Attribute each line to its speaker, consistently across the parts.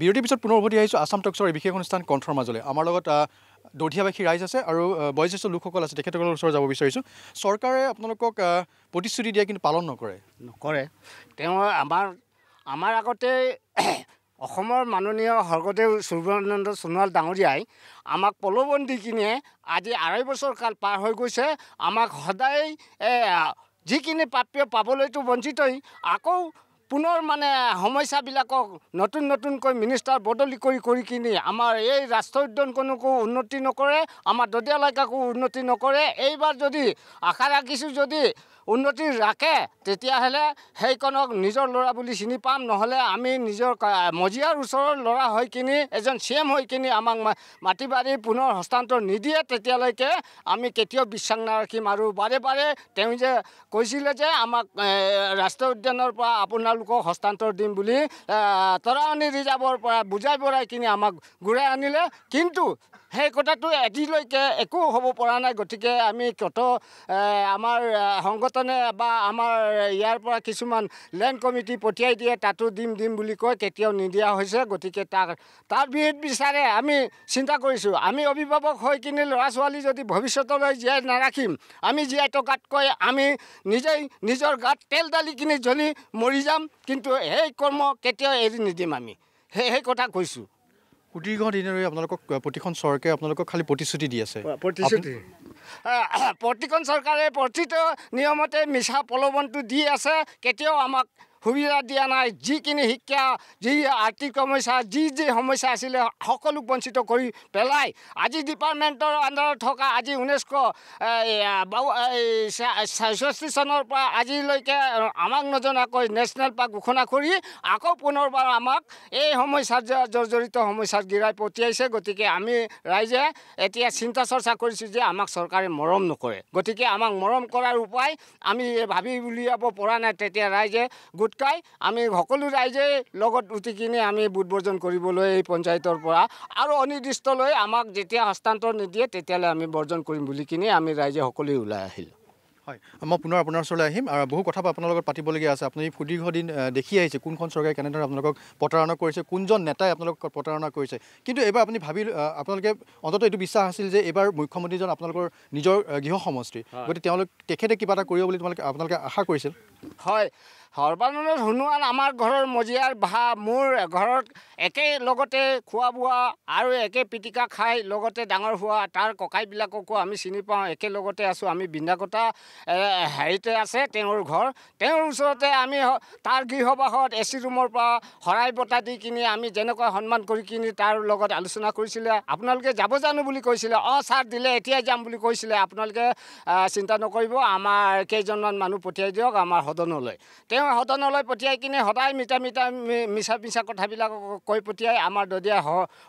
Speaker 1: বিৰতিৰ পিছত পুনৰ উভতি আহিছোঁ আছাম টক্সৰ এই বিশেষ অনুষ্ঠান কণ্ঠৰ মাজলৈ আমাৰ লগত দধিয়াবাসী ৰাইজ আছে আৰু বয়োজ্যেষ্ঠ লোকসকল আছে তেখেতসকলৰ ওচৰত যাব বিচাৰিছোঁ চৰকাৰে আপোনালোকক প্ৰতিশ্ৰুতি দিয়ে কিন্তু পালন নকৰে নকৰে
Speaker 2: তেওঁ আমাৰ আমাৰ আগতে অসমৰ মাননীয় স্বৰ্গদেউ সুৰ্বানন্দ সোণোৱাল ডাঙৰীয়াই আমাক পলবন দি কিনে আজি আঢ়ৈ বছৰ কাল পাৰ হৈ গৈছে আমাক সদায় যিখিনি প্ৰাপ্য পাবলৈতো বঞ্চিতই আকৌ পুনৰ মানে সমস্যাবিলাকক নতুন নতুনকৈ মিনিষ্টাৰ বদলি কৰি কৰি কিনি আমাৰ এই ৰাষ্ট্ৰীয় উদ্যানখনকো উন্নতি নকৰে আমাৰ দদিয়ালৈকাকো উন্নতি নকৰে এইবাৰ যদি আশা ৰাখিছোঁ যদি উন্নতি ৰাখে তেতিয়াহ'লে সেইকণক নিজৰ ল'ৰা বুলি চিনি পাম নহ'লে আমি নিজৰ মজিয়াৰ ওচৰৰ ল'ৰা হৈ কিনি এজন চি এম হৈ কিনি আমাক মাটি বাৰী পুনৰ হস্তান্তৰ নিদিয়ে তেতিয়ালৈকে আমি কেতিয়াও বিশ্বাস নাৰাখিম আৰু বাৰে বাৰে তেওঁ যে কৈছিলে যে আমাক ৰাষ্ট্ৰীয় উদ্যানৰ পৰা আপোনালোকক হস্তান্তৰ দিম বুলি তৰাণী ৰিজাৰ্ভৰ পৰা বুজাই বঢ়াই কিনি আমাক ঘূৰাই আনিলে কিন্তু সেই কথাটো এদিলৈকে একো হ'ব পৰা নাই গতিকে আমি কত আমাৰ সংগত পৰ্যটনে বা আমাৰ ইয়াৰ পৰা কিছুমান লেণ্ড কমিটি পঠিয়াই দিয়ে তাতো দিম দিম বুলি কয় কেতিয়াও নিদিয়া হৈছে গতিকে তাৰ তাৰ বিহিত বিচাৰে আমি চিন্তা কৰিছোঁ আমি অভিভাৱক হৈ কিনে ল'ৰা ছোৱালী যদি ভৱিষ্যতলৈ জীয়াই নাৰাখিম আমি জীয়াই টকাতকৈ আমি নিজেই নিজৰ গাত তেল দালি কিনি জ্বলি মৰি যাম কিন্তু সেই কৰ্ম কেতিয়াও এৰি নিদিম আমি সেই সেই কথা কৈছোঁ
Speaker 1: সুদীৰ্ঘ দিনেৰে আপোনালোকক প্ৰতিখন চৰকাৰে আপোনালোকক খালী প্ৰতিশ্ৰুতি দি আছে প্ৰতিশ্ৰুতি
Speaker 2: প্ৰতিখন চৰকাৰে প্ৰতিটো নিয়মতে মিছা প্ৰলোভনটো দি আছে কেতিয়াও আমাক সুবিধা দিয়া নাই যিখিনি শিক্ষা যি আৰ্থিক সমস্যা যি যি সমস্যা আছিলে সকলোক বঞ্চিত কৰি পেলাই আজি ডিপাৰ্টমেণ্টৰ আণ্ডাৰত থকা আজি ঊনৈছশ ছয়ষষ্ঠি চনৰ পৰা আজিলৈকে আমাক নজনাকৈ নেশ্যনেল পাৰ্ক ঘোষণা কৰি আকৌ পুনৰবাৰ আমাক এই সমস্যা জড়িত সমস্যাত গিৰাই পঠিয়াইছে গতিকে আমি ৰাইজে এতিয়া চিন্তা চৰ্চা কৰিছোঁ যে আমাক চৰকাৰে মৰম নকৰে গতিকে আমাক মৰম কৰাৰ উপায় আমি ভাবি উলিয়াব পৰা নাই তেতিয়া ৰাইজে গোট গোটকাই আমি সকলো ৰাইজে লগত উঠি কিনে আমি বুট বৰ্জন কৰিবলৈ এই পঞ্চায়তৰ পৰা আৰু অনিৰ্দিষ্টলৈ আমাক যেতিয়া হস্তান্তৰ নিদিয়ে তেতিয়ালৈ আমি বৰ্জন কৰিম বুলি কিনে আমি ৰাইজে সকলোৱে ওলাই আহিল
Speaker 1: হয় মই পুনৰ আপোনাৰ ওচৰলৈ আহিম আৰু বহু কথা আপোনাৰ লগত পাতিবলগীয়া আছে আপুনি সুদীৰ্ঘ দিন দেখি আহিছে কোনখন চৰকাৰে কেনেদৰে আপোনালোকক প্ৰতাৰণা কৰিছে কোনজন নেতাই আপোনালোকক প্ৰতাৰণা কৰিছে কিন্তু এইবাৰ আপুনি ভাবি আপোনালোকে অন্ততঃ এইটো বিশ্বাস আছিল যে এইবাৰ মুখ্যমন্ত্ৰীজন আপোনালোকৰ নিজৰ
Speaker 2: গৃহ সমষ্টি গতিকে তেওঁলোক
Speaker 1: তেখেতে কিবা এটা কৰিব বুলি তোমালোকে আপোনালোকে আশা কৰিছিল হয়
Speaker 2: সৰ্বানন্দ সোণোৱাল আমাৰ ঘৰৰ মজিয়াৰ ভা মোৰ ঘৰত একেই লগতে খোৱা বোৱা আৰু একে পিটিকা খাই লগতে ডাঙৰ হোৱা তাৰ ককাইবিলাককো আমি চিনি পাওঁ একেলগতে আছোঁ আমি বৃন্দাকতা হেৰিতে আছে তেওঁৰ ঘৰ তেওঁৰ ওচৰতে আমি তাৰ গৃহবাসত এ চি ৰুমৰ পৰা শৰাই বতা দি কিনি আমি যেনেকৈ সন্মান কৰি কিনি তাৰ লগত আলোচনা কৰিছিলে আপোনালোকে যাব জানো বুলি কৈছিলে অঁ ছাৰ দিলে এতিয়াই যাম বুলি কৈছিলে আপোনালোকে চিন্তা নকৰিব আমাৰ কেইজনমান মানুহ পঠিয়াই দিয়ক আমাৰ সদনলৈ তেওঁ সদনলৈ পঠিয়াই কিনে সদায় মিটা মিটা মিছা মিছা কথাবিলাক কৈ পঠিয়াই আমাৰ দদিয়া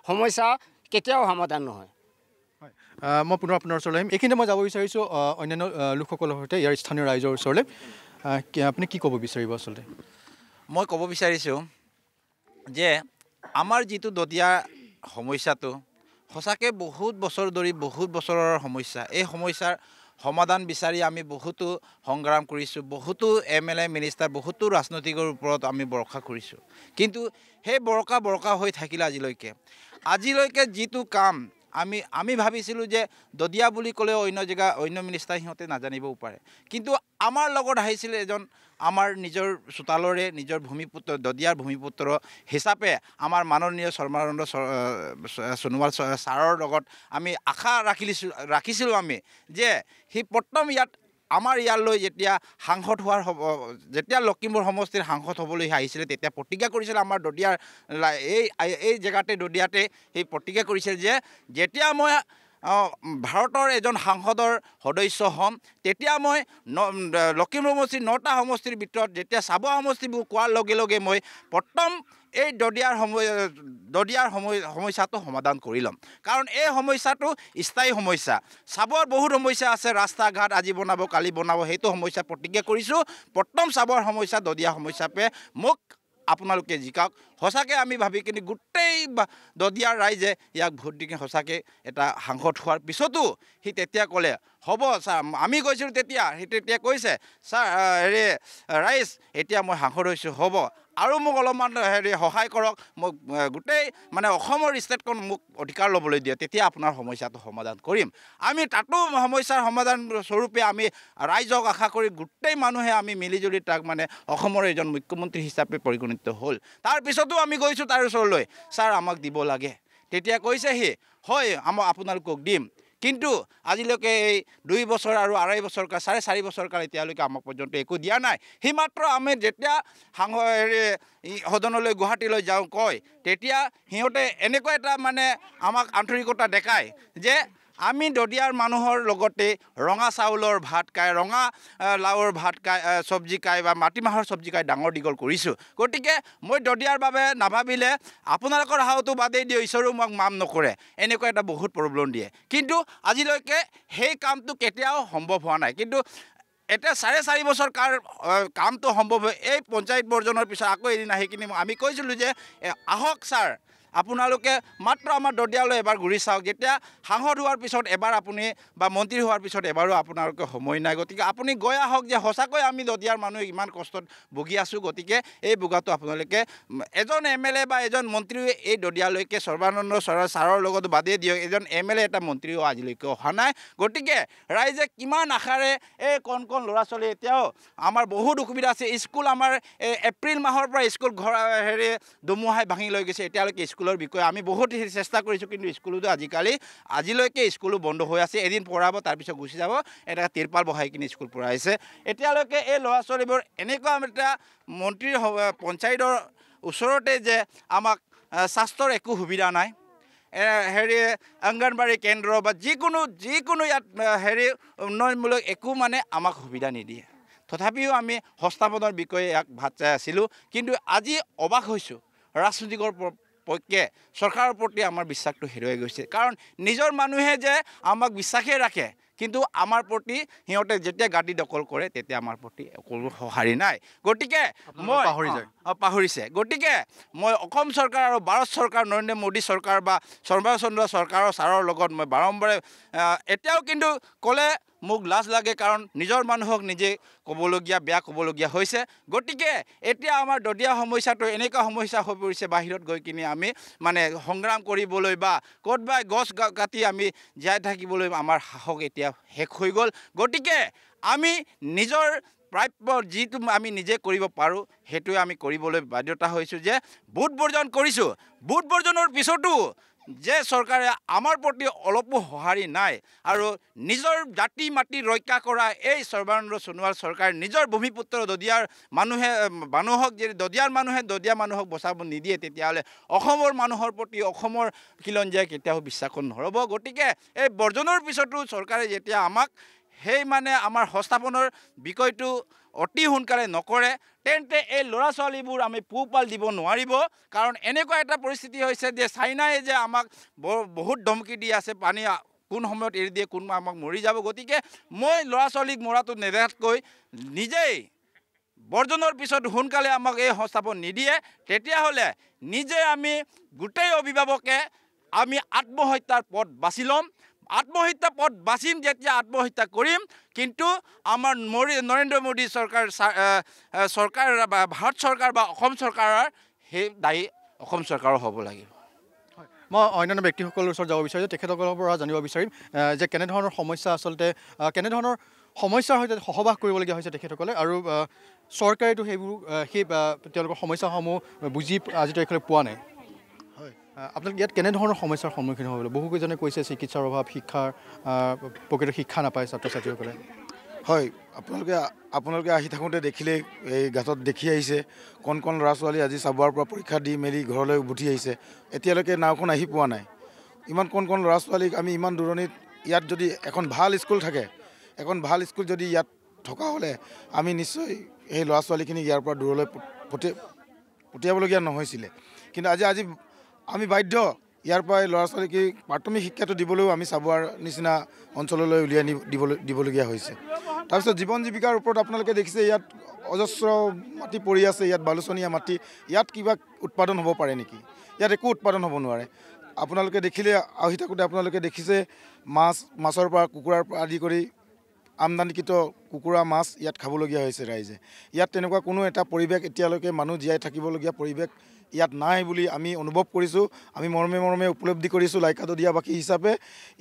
Speaker 2: সমস্যা কেতিয়াও সমাধান নহয়
Speaker 1: হয় মই পুনৰ আপোনাৰ ওচৰলৈ আহিম এইখিনিতে মই যাব বিচাৰিছোঁ অন্যান্য লোকসকলৰ সৈতে ইয়াৰ স্থানীয় ৰাইজৰ ওচৰলৈ আপুনি কি ক'ব বিচাৰিব আচলতে মই ক'ব বিচাৰিছোঁ
Speaker 3: যে আমাৰ যিটো দদিয়া সমস্যাটো সঁচাকৈ বহুত বছৰ ধৰি বহুত বছৰৰ সমস্যা এই সমস্যাৰ সমাধান বিচাৰি আমি বহুতো সংগ্ৰাম কৰিছোঁ বহুতো এম এল এ মিনিষ্টাৰ বহুতো ৰাজনৈতিকৰ ওপৰত আমি বৰষা কৰিছোঁ কিন্তু সেই বৰষা বৰষা হৈ থাকিলে আজিলৈকে আজিলৈকে যিটো কাম আমি আমি ভাবিছিলোঁ যে দদিয়া বুলি ক'লেও অন্য জেগা অন্য মিনিষ্টাৰ সিহঁতে নাজানিবও পাৰে কিন্তু আমাৰ লগত আহিছিলে এজন আমাৰ নিজৰ চোতালৰে নিজৰ ভূমিপুত্ৰ দদিয়াৰ ভূমিপুত্ৰ হিচাপে আমাৰ মাননীয় শৰ্মানন্দ সোণোৱাল ছাৰৰ লগত আমি আশা ৰাখিছোঁ ৰাখিছিলোঁ আমি যে সি প্ৰথম ইয়াত আমাৰ ইয়ালৈ যেতিয়া সাংসদ হোৱাৰ হ'ব যেতিয়া লখিমপুৰ সমষ্টিৰ সাংসদ হ'বলৈ আহিছিলে তেতিয়া প্ৰতিজ্ঞা কৰিছিলে আমাৰ দদিয়াৰ এই এই জেগাতে দদিয়াতে সেই প্ৰতিজ্ঞা কৰিছিল যে যেতিয়া মই ভাৰতৰ এজন সাংসদৰ সদস্য হ'ম তেতিয়া মই ন লখিমপুৰ সমষ্টিৰ নটা সমষ্টিৰ ভিতৰত যেতিয়া চাবুৱা সমষ্টিবোৰ কোৱাৰ লগে লগে মই প্ৰথম এই দদিয়াৰ সময় দদিয়াৰ সময় সমস্যাটো সমাধান কৰি ল'ম কাৰণ এই সমস্যাটো স্থায়ী সমস্যা চাবৰ বহুত সমস্যা আছে ৰাস্তা ঘাট আজি বনাব কালি বনাব সেইটো সমস্যা প্ৰতিজ্ঞা কৰিছোঁ প্ৰথম চাবৰ সমস্যা দদিয়া সমস্যাপে মোক আপোনালোকে জিকাওক সঁচাকৈ আমি ভাবি কিনে গোটেই দদিয়াৰ ৰাইজে ইয়াক ভোট দি কিনে সঁচাকৈ এটা সাংসদ হোৱাৰ পিছতো সি তেতিয়া ক'লে হ'ব ছাৰ আমি গৈছিলোঁ তেতিয়া সি তেতিয়া কৈছে ছাৰ হেৰি ৰাইজ এতিয়া মই সাংসদ হৈছোঁ হ'ব আৰু মোক অলপমান হেৰি সহায় কৰক মই গোটেই মানে অসমৰ ষ্টেটখন মোক অধিকাৰ ল'বলৈ দিয়ে তেতিয়া আপোনাৰ সমস্যাটো সমাধান কৰিম আমি তাতো সমস্যাৰ সমাধান স্বৰূপে আমি ৰাইজক আশা কৰি গোটেই মানুহে আমি মিলিজুলি তাক মানে অসমৰ এজন মুখ্যমন্ত্ৰী হিচাপে পৰিগণিত হ'ল তাৰপিছতো আমি গৈছোঁ তাৰ ওচৰলৈ ছাৰ আমাক দিব লাগে তেতিয়া কৈছে সি হয় আমাক আপোনালোকক দিম কিন্তু আজিলৈকে এই দুই বছৰ আৰু আঢ়ৈ বছৰ কাল চাৰে চাৰি বছৰ কাল এতিয়ালৈকে আমাক পৰ্যন্ত একো দিয়া নাই সেই মাত্ৰ আমি যেতিয়া সাং সদনলৈ গুৱাহাটীলৈ যাওঁ কয় তেতিয়া সিহঁতে এনেকুৱা এটা মানে আমাক আন্তৰিকতা দেখায় যে আমি দদিয়াৰ মানুহৰ লগতে ৰঙা চাউলৰ ভাত খাই ৰঙা লাওৰ ভাত খাই চব্জি খাই বা মাটিমাহৰ চব্জি খাই ডাঙৰ দীঘল কৰিছোঁ গতিকে মই দদিয়াৰ বাবে নাভাবিলে আপোনালোকৰ হাওটো বাদেই দিয়ে ঈশ্বৰেও মোক মাম নকৰে এনেকুৱা এটা বহুত প্ৰব্লেম দিয়ে কিন্তু আজিলৈকে সেই কামটো কেতিয়াও সম্ভৱ হোৱা নাই কিন্তু এতিয়া চাৰে চাৰি বছৰ কাৰ কামটো সম্ভৱ হয় এই পঞ্চায়ত বৰ্জনৰ পিছত আকৌ এদিন আহি কিনি আমি কৈছিলোঁ যে আহক ছাৰ আপোনালোকে মাত্ৰ আমাৰ দদিয়ালৈ এবাৰ ঘূৰি চাওক যেতিয়া সাংসদ হোৱাৰ পিছত এবাৰ আপুনি বা মন্ত্ৰী হোৱাৰ পিছত এবাৰো আপোনালোকে সময় নাই গতিকে আপুনি গৈ আহক যে সঁচাকৈ আমি দদিয়াৰ মানুহ ইমান কষ্টত ভুগি আছোঁ গতিকে এই ভোগাটো আপোনালোকে এজন এম এল এ বা এজন মন্ত্ৰীও এই দদিয়ালৈকে সৰ্বানন্দ সৰ ছাৰৰ লগত বাদেই দিয়ক এজন এম এল এ এটা মন্ত্ৰীও আজিলৈকে অহা নাই গতিকে ৰাইজে কিমান আশাৰে এই কণ কণ ল'ৰা ছোৱালী এতিয়াও আমাৰ বহুত অসুবিধা আছে স্কুল আমাৰ এপ্ৰিল মাহৰ পৰা স্কুল ঘৰ হেৰি দুমুহাই ভাঙি লৈ গৈছে এতিয়ালৈকে স্কুল স্কুলৰ বিষয়ে আমি বহুত চেষ্টা কৰিছোঁ কিন্তু স্কুলতো আজিকালি আজিলৈকে স্কুলো বন্ধ হৈ আছে এদিন পঢ়াব তাৰপিছত গুচি যাব এটা তিৰপাল বহাই কিনে স্কুল পঢ়াইছে এতিয়ালৈকে এই ল'ৰা ছোৱালীবোৰ এনেকুৱা এটা মন্ত্ৰীৰ পঞ্চায়তৰ ওচৰতে যে আমাক স্বাস্থ্যৰ একো সুবিধা নাই হেৰি অংগনবাড়ী কেন্দ্ৰ বা যিকোনো যিকোনো ইয়াত হেৰি উন্নয়নমূলক একো মানে আমাক সুবিধা নিদিয়ে তথাপিও আমি সংস্থাপনৰ বিষয়ে ইয়াক ভাত চাই আছিলোঁ কিন্তু আজি অবাক হৈছোঁ ৰাজনৈতিকৰ পক্ষে চৰকাৰৰ প্ৰতি আমাৰ বিশ্বাসটো হেৰুৱাই গৈছে কাৰণ নিজৰ মানুহে যে আমাক বিশ্বাসেই ৰাখে কিন্তু আমাৰ প্ৰতি সিহঁতে যেতিয়া গাড়ী দখল কৰে তেতিয়া আমাৰ প্ৰতি কোনো সঁহাৰি নাই গতিকে মই পাহৰি যায় পাহৰিছে গতিকে মই অসম চৰকাৰ আৰু ভাৰত চৰকাৰ নৰেন্দ্ৰ মোদী চৰকাৰ বা সৰ্বচন্দ্ৰ চৰকাৰৰ ছাৰৰ লগত মই বাৰম্বাৰে এতিয়াও কিন্তু ক'লে মোক লাজ লাগে কাৰণ নিজৰ মানুহক নিজে ক'বলগীয়া বেয়া ক'বলগীয়া হৈছে গতিকে এতিয়া আমাৰ দদিয়া সমস্যাটো এনেকুৱা সমস্যা হৈ পৰিছে বাহিৰত গৈ কিনে আমি মানে সংগ্ৰাম কৰিবলৈ বা ক'তবাই গছ কাটি আমি জীয়াই থাকিবলৈ আমাৰ সাহস এতিয়া শেষ হৈ গ'ল গতিকে আমি নিজৰ প্ৰাপ্য যিটো আমি নিজে কৰিব পাৰোঁ সেইটোৱে আমি কৰিবলৈ বাধ্যতা হৈছোঁ যে বুট বৰ্জন কৰিছোঁ বুট বৰ্জনৰ পিছতো যে চৰকাৰে আমাৰ প্ৰতি অলপো সঁহাৰি নাই আৰু নিজৰ জাতি মাটি ৰক্ষা কৰা এই সৰ্বানন্দ সোণোৱাল চৰকাৰে নিজৰ ভূমিপুত্ৰ দদিয়াৰ মানুহে মানুহক যদি দদিয়াৰ মানুহে দদিয়া মানুহক বচাব নিদিয়ে তেতিয়াহ'লে অসমৰ মানুহৰ প্ৰতি অসমৰ খিলঞ্জীয়াই কেতিয়াও বিশ্বাসো নহ'ব গতিকে এই বৰ্জনৰ পিছতো চৰকাৰে যেতিয়া আমাক সেই মানে আমাৰ সংস্থাপনৰ বিষয়টো অতি সোনকালে নকৰে তেন্তে এই ল'ৰা ছোৱালীবোৰ আমি পোহপাল দিব নোৱাৰিব কাৰণ এনেকুৱা এটা পৰিস্থিতি হৈছে যে চাইনাই যে আমাক বহুত ধমকি দি আছে পানী কোন সময়ত এৰি দিয়ে কোন আমাক মৰি যাব গতিকে মই ল'ৰা ছোৱালীক মৰাটো নেদেখাতকৈ নিজেই বৰ্জনৰ পিছত সোনকালে আমাক এই সংস্থাপন নিদিয়ে তেতিয়াহ'লে নিজে আমি গোটেই অভিভাৱকে আমি আত্মহত্যাৰ পথ বাছি ল'ম আত্মহত্যা পথ বাছিম যেতিয়া আত্মহত্যা কৰিম কিন্তু আমাৰ মৰি নৰেন্দ্ৰ মোদী চৰকাৰ চৰকাৰ বা ভাৰত চৰকাৰ বা অসম চৰকাৰৰ সেই দায়ী অসম চৰকাৰৰ হ'ব লাগিব
Speaker 1: মই অন্যান্য ব্যক্তিসকলৰ ওচৰত যাব বিচাৰিছোঁ তেখেতসকলৰ পৰা জানিব বিচাৰিম যে কেনেধৰণৰ সমস্যা আচলতে কেনেধৰণৰ সমস্যাৰ সৈতে সহবাস কৰিবলগীয়া হৈছে তেখেতসকলে আৰু চৰকাৰেতো সেইবোৰ সেই তেওঁলোকৰ সমস্যাসমূহ বুজি আজি তাৰিখলৈ পোৱা নাই আপোনালোকে ইয়াত কেনেধৰণৰ সমস্যাৰ সন্মুখীন হ'ব বহুকেইজনে কৈছে চিকিৎসাৰ অভাৱ শিক্ষাৰ প্ৰকৃত শিক্ষা নাপায়
Speaker 4: ছাত্ৰ ছাত্ৰীসকলে হয় আপোনালোকে আপোনালোকে আহি থাকোঁতে দেখিলেই এই গাঁতত দেখি আহিছে কণ কণ ল'ৰা ছোৱালী আজি চাবুৱাৰ পৰা পৰীক্ষা দি মেলি ঘৰলৈ উভতি আহিছে এতিয়ালৈকে নাওখন আহি পোৱা নাই ইমান কণ কণ ল'ৰা ছোৱালীক আমি ইমান দূৰণিত ইয়াত যদি এখন ভাল স্কুল থাকে এখন ভাল স্কুল যদি ইয়াত থকা হ'লে আমি নিশ্চয় সেই ল'ৰা ছোৱালীখিনিক ইয়াৰ পৰা দূৰলৈ পঠিয়াবলগীয়া নহৈছিলে কিন্তু আজি আজি আমি বাধ্য ইয়াৰ পৰাই ল'ৰা ছোৱালীক প্ৰাথমিক শিক্ষাটো দিবলৈও আমি চাবুৱাৰ নিচিনা অঞ্চললৈ উলিয়াই দিবলৈ দিবলগীয়া হৈছে তাৰপিছত জীৱন জীৱিকাৰ ওপৰত আপোনালোকে দেখিছে ইয়াত অজস্ৰ মাটি পৰি আছে ইয়াত বালুচনীয়া মাটি ইয়াত কিবা উৎপাদন হ'ব পাৰে নেকি ইয়াত একো উৎপাদন হ'ব নোৱাৰে আপোনালোকে দেখিলে আহি থাকোঁতে আপোনালোকে দেখিছে মাছ মাছৰ পৰা কুকুৰাৰ পৰা আদি কৰি আমদানিকৃত কুকুৰা মাছ ইয়াত খাবলগীয়া হৈছে ৰাইজে ইয়াত তেনেকুৱা কোনো এটা পৰিৱেশ এতিয়ালৈকে মানুহ জীয়াই থাকিবলগীয়া পৰিৱেশ ইয়াত নাই বুলি আমি অনুভৱ কৰিছোঁ আমি মৰমে মৰমে উপলব্ধি কৰিছোঁ লাইকাটো দিয়াবাসী হিচাপে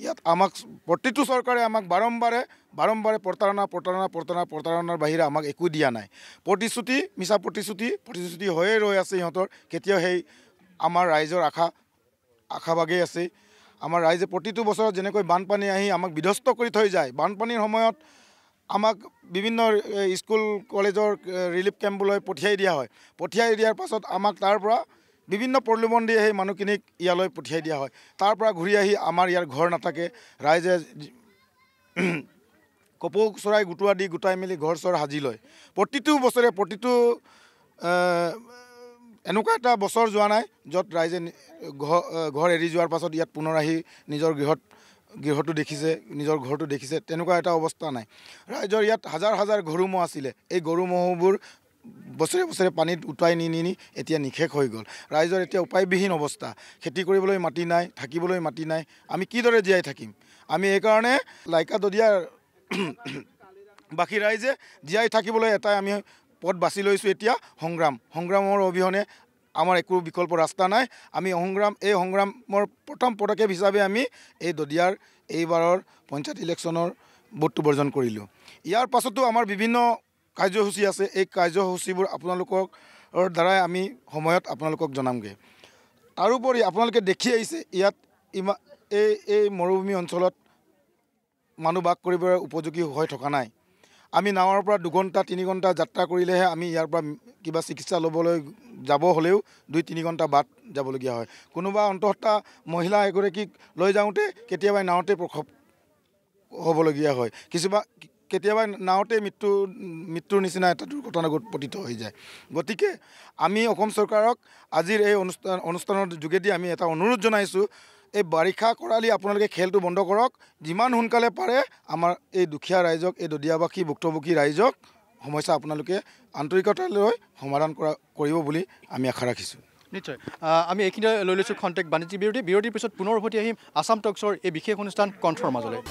Speaker 4: ইয়াত আমাক প্ৰতিটো চৰকাৰে আমাক বাৰম্বাৰে বাৰম্বাৰে প্ৰতাৰণা প্ৰতাৰণা প্ৰতাৰণা প্ৰতাৰণাৰ বাহিৰে আমাক একো দিয়া নাই প্ৰতিশ্ৰুতি মিছা প্ৰতিশ্ৰুতি প্ৰতিশ্ৰুতি হৈয়ে ৰৈ আছে ইহঁতৰ কেতিয়াও সেই আমাৰ ৰাইজৰ আশা আশাভাগেই আছে আমাৰ ৰাইজে প্ৰতিটো বছৰত যেনেকৈ বানপানী আহি আমাক বিধ্বস্ত কৰি থৈ যায় বানপানীৰ সময়ত আমাক বিভিন্ন স্কুল কলেজৰ ৰিলিফ কেম্পলৈ পঠিয়াই দিয়া হয় পঠিয়াই দিয়াৰ পাছত আমাক তাৰ পৰা বিভিন্ন প্ৰলোভন দি সেই মানুহখিনিক ইয়ালৈ পঠিয়াই দিয়া হয় তাৰ পৰা ঘূৰি আহি আমাৰ ইয়াৰ ঘৰ নাথাকে ৰাইজে কপৌ চৰাই গোটোৱা দি গোটাই মেলি ঘৰ চৰ সাজি লয় প্ৰতিটো বছৰে প্ৰতিটো এনেকুৱা এটা বছৰ যোৱা নাই য'ত ৰাইজে ঘৰ ঘৰ এৰি যোৱাৰ পাছত ইয়াত পুনৰ আহি নিজৰ গৃহত গৃহটো দেখিছে নিজৰ ঘৰটো দেখিছে তেনেকুৱা এটা অৱস্থা নাই ৰাইজৰ ইয়াত হাজাৰ হাজাৰ গৰু ম'হ আছিলে এই গৰু ম'হবোৰ বছৰে বছৰে পানীত উটাই নি নি নি এতিয়া নিশেষ হৈ গ'ল ৰাইজৰ এতিয়া উপায়বিহীন অৱস্থা খেতি কৰিবলৈ মাটি নাই থাকিবলৈ মাটি নাই আমি কিদৰে জীয়াই থাকিম আমি এইকাৰণে লাইকা দদিয়াৰ বাকী ৰাইজে জীয়াই থাকিবলৈ এটাই আমি পথ বাছি লৈছোঁ এতিয়া সংগ্ৰাম সংগ্ৰামৰ অবিহনে আমাৰ একো বিকল্প ৰাস্তা নাই আমি সংগ্ৰাম এই সংগ্ৰামৰ প্ৰথম পদক্ষেপ হিচাপে আমি এই দদিয়াৰ এইবাৰৰ পঞ্চায়ত ইলেকশ্যনৰ ভোটটো বৰ্জন কৰিলোঁ ইয়াৰ পাছতো আমাৰ বিভিন্ন কাৰ্যসূচী আছে এই কাৰ্যসূচীবোৰ আপোনালোকৰ দ্বাৰাই আমি সময়ত আপোনালোকক জনামগৈ তাৰোপৰি আপোনালোকে দেখি আহিছে ইয়াত ইমান এই এই মৰুভূমি অঞ্চলত মানুহ বাস কৰিবলৈ উপযোগী হৈ থকা নাই আমি নাৱৰ পৰা দুঘণ্টা তিনি ঘণ্টা যাত্ৰা কৰিলেহে আমি ইয়াৰ পৰা কিবা চিকিৎসা ল'বলৈ যাব হ'লেও দুই তিনি ঘণ্টা বাট যাবলগীয়া হয় কোনোবা অন্তঃত্তা মহিলা এগৰাকীক লৈ যাওঁতে কেতিয়াবা নাৱতে প্ৰসৱ হ'বলগীয়া হয় কিছুমান কেতিয়াবা নাৱতে মৃত্যু মৃত্যুৰ নিচিনা এটা দুৰ্ঘটনা পতিত হৈ যায় গতিকে আমি অসম চৰকাৰক আজিৰ এই অনুষ্ঠান অনুষ্ঠানৰ যোগেদি আমি এটা অনুৰোধ জনাইছোঁ এই বাৰিষা কৰালি আপোনালোকে খেলটো বন্ধ কৰক যিমান সোনকালে পাৰে আমাৰ এই দুখীয়া ৰাইজক এই দদিয়াবাসী ভুক্তভোগী ৰাইজক সমস্যা আপোনালোকে আন্তৰিকতালৈ সমাধান কৰা কৰিব বুলি আমি আশা ৰাখিছোঁ
Speaker 1: নিশ্চয় আমি এইখিনি লৈ লৈছোঁ খন্তেক বাণিজ্যিক বিৰতি বিৰতিৰ পিছত পুনৰ উভতি আহিম আছাম টক্সৰ এই বিশেষ অনুষ্ঠান কণ্ঠৰ মাজলৈ